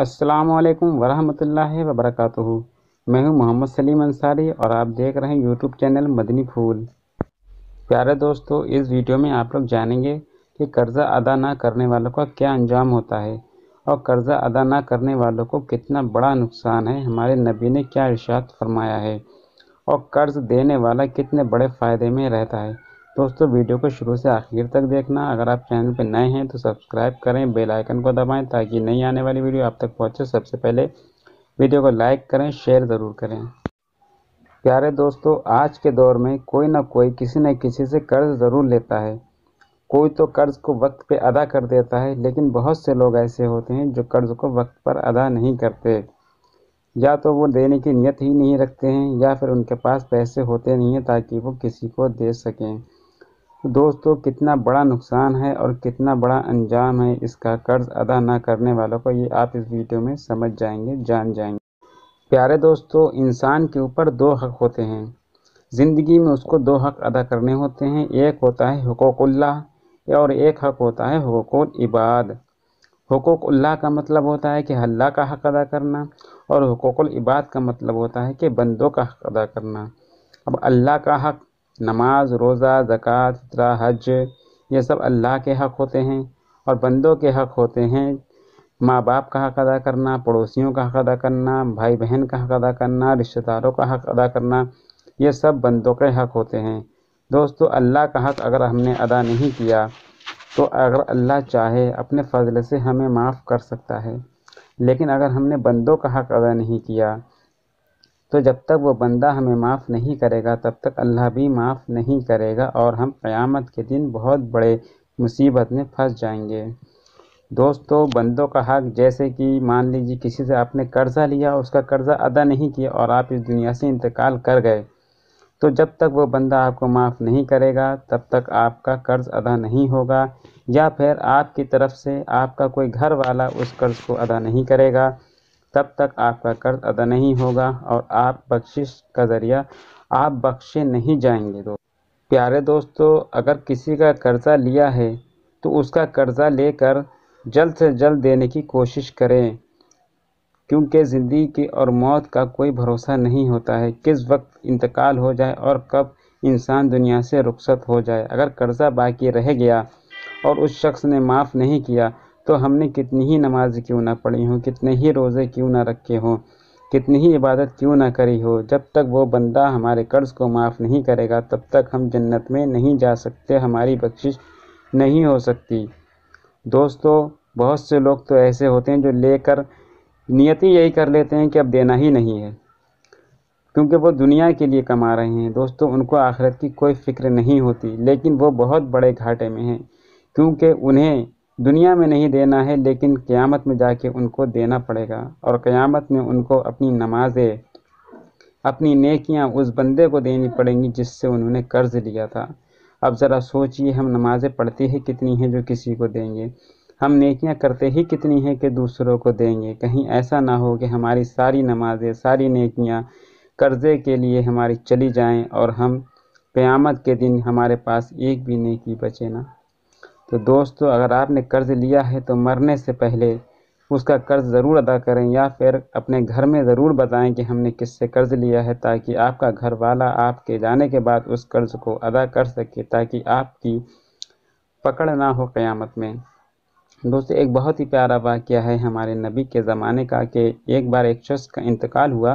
असलकम वरहमतुल्ला वबरक मैं हूं मोहम्मद सलीम अंसारी और आप देख रहे हैं यूट्यूब चैनल मदनी फूल प्यारे दोस्तों इस वीडियो में आप लोग जानेंगे कि कर्ज़ा अदा ना करने वालों का क्या अंजाम होता है और कर्ज़ा अदा ना करने वालों को कितना बड़ा नुकसान है हमारे नबी ने क्या इर्शाद फरमाया है और कर्ज़ देने वाला कितने बड़े फ़ायदे में रहता है दोस्तों वीडियो को शुरू से आखिर तक देखना अगर आप चैनल पर नए हैं तो सब्सक्राइब करें बेल आइकन को दबाएं ताकि नई आने वाली वीडियो आप तक पहुंचे सबसे पहले वीडियो को लाइक करें शेयर ज़रूर करें प्यारे दोस्तों आज के दौर में कोई ना कोई किसी न किसी से कर्ज़ ज़रूर लेता है कोई तो कर्ज़ को वक्त पर अदा कर देता है लेकिन बहुत से लोग ऐसे होते हैं जो कर्ज़ को वक्त पर अदा नहीं करते या तो वो देने की नीयत ही नहीं रखते हैं या फिर उनके पास पैसे होते नहीं हैं ताकि वो किसी को दे सकें दोस्तों कितना बड़ा नुकसान है और कितना बड़ा अंजाम है इसका कर्ज़ अदा ना करने वालों को ये आप इस वीडियो में समझ जाएंगे जान जाएंगे प्यारे दोस्तों इंसान के ऊपर दो हक होते हैं ज़िंदगी में उसको दो हक अदा करने होते हैं एक होता है हकूक़ुल्ला और एक हक होता है हकूक़ुल इबाद हकूक़ुल्ला का मतलब होता है कि हल्ला का हक अदा करना और हकूक़ुल इबाद का मतलब होता है कि बंदों का हक अदा करना अब अल्लाह का हक नमाज रोज़ा ज़क़़त फितरा हज ये सब अल्लाह के हक़ होते हैं और बंदों के हक़ होते हैं माँ बाप का हक़ अदा करना पड़ोसियों का हक़ अदा करना भाई बहन का हक़ अदा करना रिश्तेदारों का हक़ अदा करना ये सब बंदों के हक़ होते हैं दोस्तों अल्लाह का हक़ अगर हमने अदा नहीं किया तो अगर अल्लाह चाहे अपने फजल से हमें माफ़ कर सकता है लेकिन अगर हमने बंदों का हक़ अदा नहीं किया तो जब तक वो बंदा हमें माफ़ नहीं करेगा तब तक अल्लाह भी माफ़ नहीं करेगा और हम क़यामत के दिन बहुत बड़े मुसीबत में फंस जाएंगे दोस्तों बंदों का हक जैसे कि मान लीजिए किसी से आपने कर्ज़ा लिया उसका कर्ज़ा अदा नहीं किया और आप इस दुनिया से इंतकाल कर गए तो जब तक वो बंदा आपको माफ़ नहीं करेगा तब तक आपका कर्ज़ अदा नहीं होगा या फिर आपकी तरफ से आपका कोई घर वाला उस कर्ज़ को अदा नहीं करेगा तब तक आपका कर्ज अदा नहीं होगा और आप बख्शिश का ज़रिया आप बख्शे नहीं जाएंगे दो प्यारे दोस्तों अगर किसी का कर्ज़ा लिया है तो उसका कर्ज़ा लेकर जल्द से जल्द देने की कोशिश करें क्योंकि ज़िंदगी की और मौत का कोई भरोसा नहीं होता है किस वक्त इंतकाल हो जाए और कब इंसान दुनिया से रुखसत हो जाए अगर कर्ज़ा बाकी रह गया और उस शख्स ने माफ़ नहीं किया तो हमने कितनी ही नमाज क्यों ना पढ़ी हो कितने ही रोज़े क्यों ना रखे हों कितनी ही इबादत क्यों ना करी हो जब तक वो बंदा हमारे कर्ज़ को माफ़ नहीं करेगा तब तक हम जन्नत में नहीं जा सकते हमारी बख्शिश नहीं हो सकती दोस्तों बहुत से लोग तो ऐसे होते हैं जो लेकर नियति यही कर लेते हैं कि अब देना ही नहीं है क्योंकि वो दुनिया के लिए कमा रहे हैं दोस्तों उनको आखिरत की कोई फ़िक्र नहीं होती लेकिन वो बहुत बड़े घाटे में हैं क्योंकि उन्हें दुनिया में नहीं देना है लेकिन क़यामत में जाके उनको देना पड़ेगा और क़यामत में उनको अपनी नमाजें अपनी नेकियां उस बंदे को देनी पड़ेंगी जिससे उन्होंने कर्ज़ लिया था अब ज़रा सोचिए हम नमाज़ें पढ़ते ही कितनी हैं जो किसी को देंगे हम नेकियां करते ही कितनी हैं कि दूसरों को देंगे कहीं ऐसा ना हो कि हमारी सारी नमाजें सारी नेकियां कर्ज़े के लिए हमारी चली जाएं और हम क़यामत के दिन हमारे पास एक भी नेकी बचे ना तो दोस्तों अगर आपने कर्ज़ लिया है तो मरने से पहले उसका कर्ज़ ज़रूर अदा करें या फिर अपने घर में ज़रूर बताएं कि हमने किससे कर्ज़ लिया है ताकि आपका घर वाला आपके जाने के बाद उस कर्ज़ को अदा कर सके ताकि आपकी पकड़ ना हो क़यामत में दोस्तों एक बहुत ही प्यारा वाक्य है हमारे नबी के ज़माने का कि एक बार एक शख्स का इंतकाल हुआ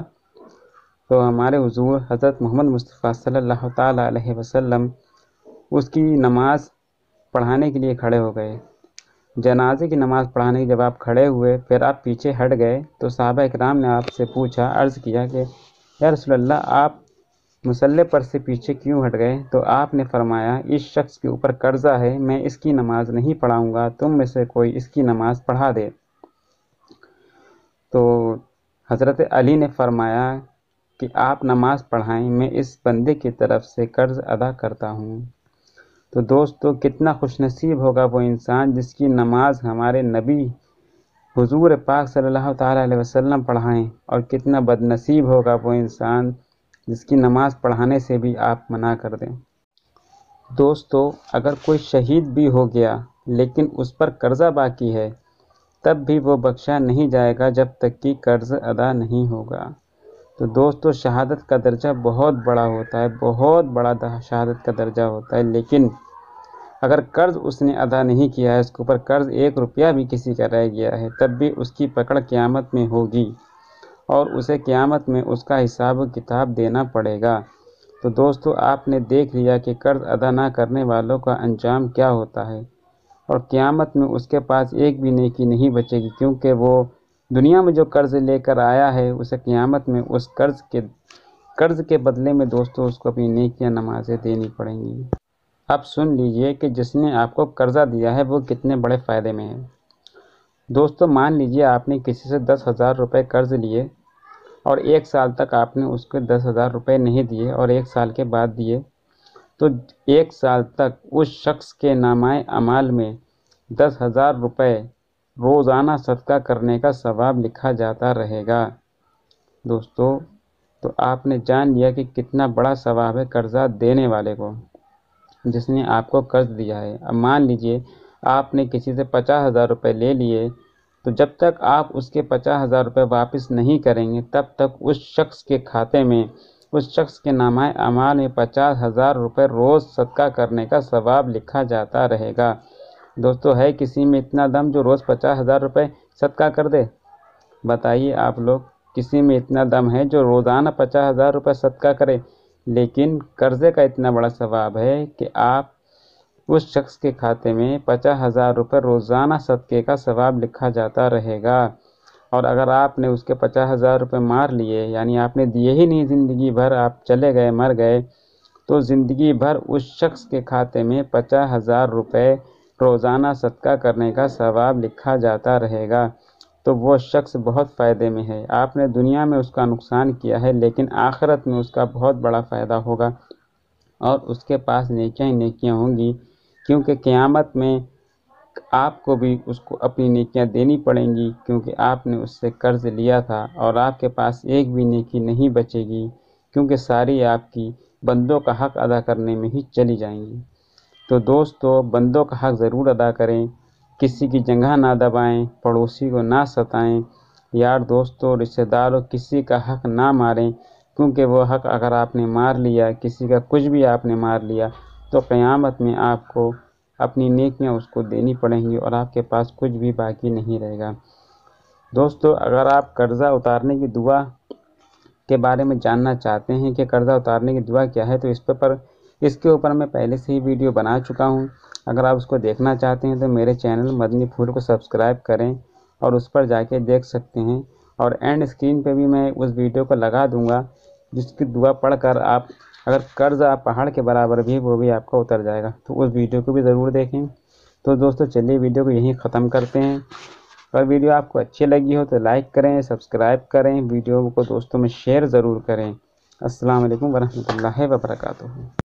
तो हमारे हजूर हज़रत मोहम्मद मुस्तफ़ा सल्लल्लाहु अलैहि वसल्लम उसकी नमाज़ पढ़ाने के लिए खड़े हो गए जनाजे की नमाज़ पढ़ाने जब आप खड़े हुए फिर आप पीछे हट गए तो साहबा इकराम ने आपसे पूछा अर्ज़ किया कि या रसोल्ला आप मुसल्ले पर से पीछे क्यों हट गए तो आपने फरमाया इस शख्स के ऊपर कर्ज़ा है मैं इसकी नमाज़ नहीं पढ़ाऊँगा तुम में से कोई इसकी नमाज़ पढ़ा दे तो हज़रत अली ने फरमाया कि आप नमाज़ पढ़ाएं मैं इस बंदे की तरफ से कर्ज़ अदा करता हूँ तो दोस्तों कितना खुशनसीब होगा वो इंसान जिसकी नमाज हमारे नबी हुजूर पाक सल्लल्लाहु अलैहि वसल्लम पढ़ाएँ और कितना बदनसीब होगा वो इंसान जिसकी नमाज़ पढ़ाने से भी आप मना कर दें दोस्तों अगर कोई शहीद भी हो गया लेकिन उस पर कर्ज़ा बाकी है तब भी वो बख्शा नहीं जाएगा जब तक कि कर्ज़ अदा नहीं होगा तो दोस्तों शहादत का दर्जा बहुत बड़ा होता है बहुत बड़ा शहादत का दर्जा होता है लेकिन अगर कर्ज़ उसने अदा नहीं किया है उसके ऊपर कर्ज़ एक रुपया भी किसी का रह गया है तब भी उसकी पकड़ क़्यामत में होगी और उसे क़्यामत में उसका हिसाब किताब देना पड़ेगा तो दोस्तों आपने देख लिया कि कर्ज़ अदा ना करने वालों का अंजाम क्या होता है और क़्यामत में उसके पास एक भी नेकी नहीं बचेगी क्योंकि वो दुनिया में जो कर्ज़ लेकर आया है उसे क़ियामत में उस कर्ज़ के कर्ज़ के बदले में दोस्तों उसको अपनी नेकियां नमाज़ें देनी पड़ेंगी अब सुन लीजिए कि जिसने आपको कर्ज़ा दिया है वो कितने बड़े फ़ायदे में है दोस्तों मान लीजिए आपने किसी से दस हज़ार रुपये कर्ज़ लिए और एक साल तक आपने उसके दस हज़ार रुपये नहीं दिए और एक साल के बाद दिए तो एक साल तक उस शख्स के नामाए अमाल में दस हज़ार रुपये रोज़ाना सदका करने का सवाब लिखा जाता रहेगा दोस्तों तो आपने जान लिया कि कितना बड़ा सवाब है कर्ज़ा देने वाले को जिसने आपको कर्ज दिया है अब मान लीजिए आपने किसी से पचास हज़ार रुपये ले लिए तो जब तक आप उसके पचास हज़ार रुपये वापस नहीं करेंगे तब तक उस शख्स के खाते में उस शख्स के नामाए अमाल में पचास हज़ार रुपये रोज़ सदका करने का सवाब लिखा जाता रहेगा दोस्तों है किसी में इतना दम जो रोज़ पचास हज़ार रुपये सदका कर दे बताइए आप लोग किसी में इतना दम है जो रोज़ाना पचास हज़ार रुपये सदका करे लेकिन कर्ज़े का इतना बड़ा सवाब है कि आप उस शख्स के खाते में पचास हज़ार रुपये रोज़ाना सदक़े का सवाब लिखा जाता रहेगा और अगर आपने उसके पचास हज़ार रुपये मार लिए यानी आपने दिए ही नहीं ज़िंदगी भर आप चले गए मर गए तो ज़िंदगी भर उस शख्स के खाते में पचास हज़ार रुपये रोज़ाना सदका करने का सवाब लिखा जाता रहेगा तो वो शख्स बहुत फ़ायदे में है आपने दुनिया में उसका नुकसान किया है लेकिन आखिरत में उसका बहुत बड़ा फ़ायदा होगा और उसके पास नेकियाँ ही नेकियाँ होंगी क्योंकि क़्यामत में आपको भी उसको अपनी नेकियाँ देनी पड़ेंगी क्योंकि आपने उससे कर्ज लिया था और आपके पास एक भी नेकी नहीं बचेगी क्योंकि सारी आपकी बंदों का हक अदा करने में ही चली जाएंगी तो दोस्तों बंदों का हक़ ज़रूर अदा करें किसी की जगह ना दबाएं पड़ोसी को ना सताएं यार दोस्तों रिश्तेदारों किसी का हक़ ना मारें क्योंकि वो हक़ अगर आपने मार लिया किसी का कुछ भी आपने मार लिया तो क़यामत में आपको अपनी नेकियां उसको देनी पड़ेंगी और आपके पास कुछ भी बाकी नहीं रहेगा दोस्तों अगर आप कर्ज़ा उतारने की दुआ के बारे में जानना चाहते हैं कि कर्ज़ा उतारने की दुआ क्या है तो इस पर इसके ऊपर मैं पहले से ही वीडियो बना चुका हूँ अगर आप उसको देखना चाहते हैं तो मेरे चैनल मदनी फूल को सब्सक्राइब करें और उस पर जाके देख सकते हैं और एंड स्क्रीन पे भी मैं उस वीडियो को लगा दूंगा जिसकी दुआ पढ़कर आप अगर कर्ज आप पहाड़ के बराबर भी वो भी आपका उतर जाएगा तो उस वीडियो को भी ज़रूर देखें तो दोस्तों चलिए वीडियो को यहीं ख़त्म करते हैं अगर वीडियो आपको अच्छी लगी हो तो लाइक करें सब्सक्राइब करें वीडियो को दोस्तों में शेयर ज़रूर करें असलकम वरहमल वर्का